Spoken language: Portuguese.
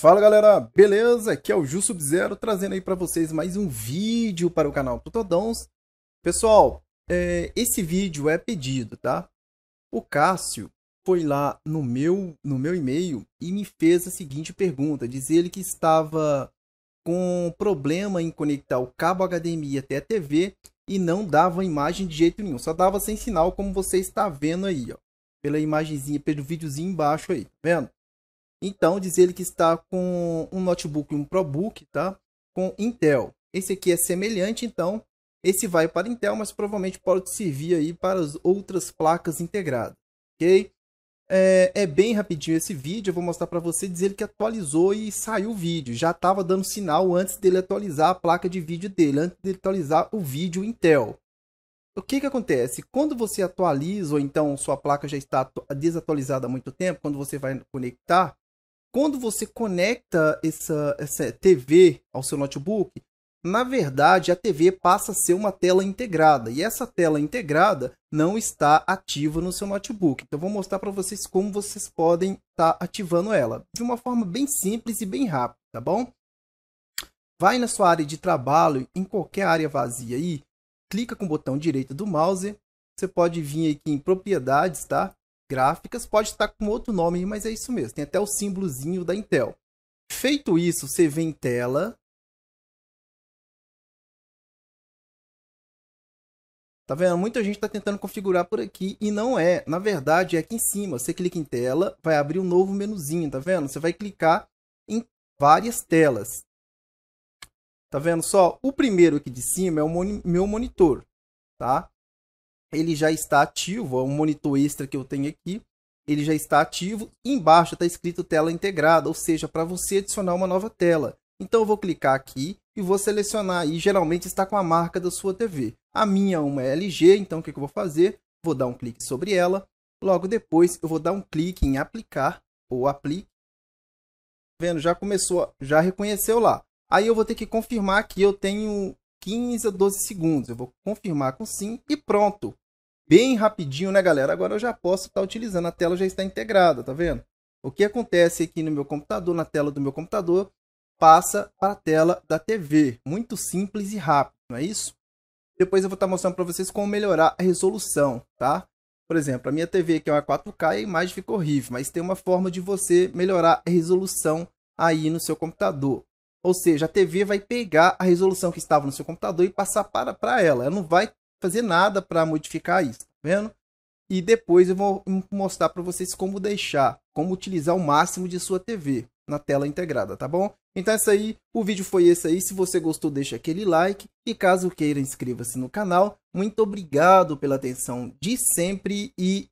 Fala galera, beleza? Aqui é o Jusubzero zero trazendo aí para vocês mais um vídeo para o canal Tutodons. Pessoal, é, esse vídeo é pedido, tá? O Cássio foi lá no meu, no meu e-mail e me fez a seguinte pergunta. Diz ele que estava com problema em conectar o cabo HDMI até a TV e não dava imagem de jeito nenhum. Só dava sem sinal, como você está vendo aí, ó. Pela imagenzinha, pelo videozinho embaixo aí, tá vendo? Então, diz ele que está com um notebook e um ProBook, tá? Com Intel. Esse aqui é semelhante, então esse vai para Intel, mas provavelmente pode servir aí para as outras placas integradas, ok? É, é bem rapidinho esse vídeo, eu vou mostrar para você, dizer que atualizou e saiu o vídeo. Já estava dando sinal antes dele atualizar a placa de vídeo dele, antes dele atualizar o vídeo Intel. O que, que acontece? Quando você atualiza, ou então sua placa já está desatualizada há muito tempo, quando você vai conectar, quando você conecta essa, essa TV ao seu notebook, na verdade a TV passa a ser uma tela integrada e essa tela integrada não está ativa no seu notebook. Então vou mostrar para vocês como vocês podem estar tá ativando ela de uma forma bem simples e bem rápida, tá bom? Vai na sua área de trabalho, em qualquer área vazia aí, clica com o botão direito do mouse, você pode vir aqui em propriedades, tá? gráficas, pode estar com outro nome, mas é isso mesmo. Tem até o símbolozinho da Intel. Feito isso, você vem em tela. Tá vendo? Muita gente está tentando configurar por aqui e não é. Na verdade, é aqui em cima. Você clica em tela, vai abrir um novo menuzinho, tá vendo? Você vai clicar em várias telas. Tá vendo só? O primeiro aqui de cima é o meu monitor, tá? ele já está ativo, é um monitor extra que eu tenho aqui, ele já está ativo. Embaixo está escrito tela integrada, ou seja, para você adicionar uma nova tela. Então eu vou clicar aqui e vou selecionar, e geralmente está com a marca da sua TV. A minha é uma LG, então o que, que eu vou fazer? Vou dar um clique sobre ela, logo depois eu vou dar um clique em aplicar, ou aplique. Tá vendo, já começou, já reconheceu lá. Aí eu vou ter que confirmar que eu tenho 15 a 12 segundos. Eu vou confirmar com sim e pronto bem rapidinho, né, galera? Agora eu já posso estar tá utilizando, a tela já está integrada, tá vendo? O que acontece aqui no meu computador, na tela do meu computador, passa para a tela da TV. Muito simples e rápido, não é isso? Depois eu vou estar tá mostrando para vocês como melhorar a resolução, tá? Por exemplo, a minha TV que é uma 4K, a imagem ficou horrível, mas tem uma forma de você melhorar a resolução aí no seu computador. Ou seja, a TV vai pegar a resolução que estava no seu computador e passar para, para ela. Ela não vai fazer nada para modificar isso, tá vendo? E depois eu vou mostrar para vocês como deixar, como utilizar o máximo de sua TV na tela integrada, tá bom? Então é isso aí, o vídeo foi esse aí, se você gostou deixa aquele like e caso queira inscreva-se no canal. Muito obrigado pela atenção de sempre e